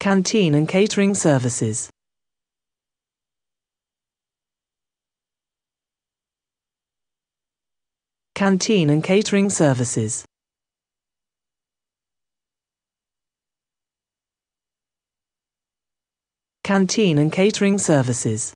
canteen and catering services. Canteen and catering services. Canteen and catering services.